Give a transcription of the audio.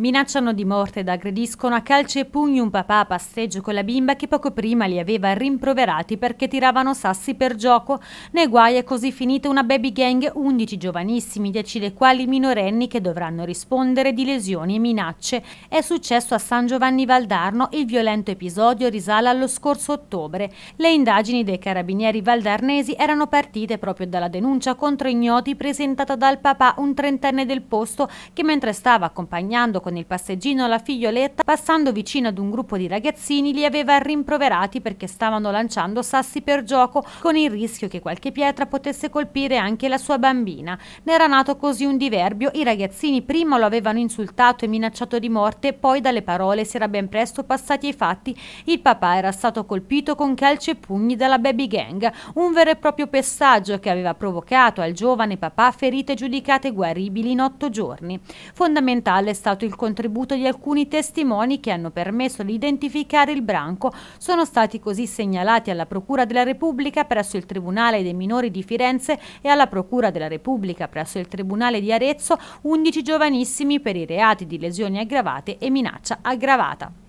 Minacciano di morte ed aggrediscono a calci e pugni un papà a passeggio con la bimba che poco prima li aveva rimproverati perché tiravano sassi per gioco. Nei guai è così finita una baby gang, 11 giovanissimi, 10 dei quali minorenni che dovranno rispondere di lesioni e minacce. È successo a San Giovanni Valdarno, il violento episodio risale allo scorso ottobre. Le indagini dei carabinieri valdarnesi erano partite proprio dalla denuncia contro ignoti presentata dal papà, un trentenne del posto, che mentre stava accompagnando con con il passeggino la figlioletta, passando vicino ad un gruppo di ragazzini, li aveva rimproverati perché stavano lanciando sassi per gioco con il rischio che qualche pietra potesse colpire anche la sua bambina. Ne era nato così un diverbio, i ragazzini prima lo avevano insultato e minacciato di morte, poi dalle parole si era ben presto passati ai fatti. Il papà era stato colpito con calci e pugni dalla baby gang, un vero e proprio pestaggio che aveva provocato al giovane papà ferite giudicate guaribili in otto giorni. Fondamentale è stato il contributo di alcuni testimoni che hanno permesso di identificare il branco sono stati così segnalati alla Procura della Repubblica presso il Tribunale dei Minori di Firenze e alla Procura della Repubblica presso il Tribunale di Arezzo 11 giovanissimi per i reati di lesioni aggravate e minaccia aggravata.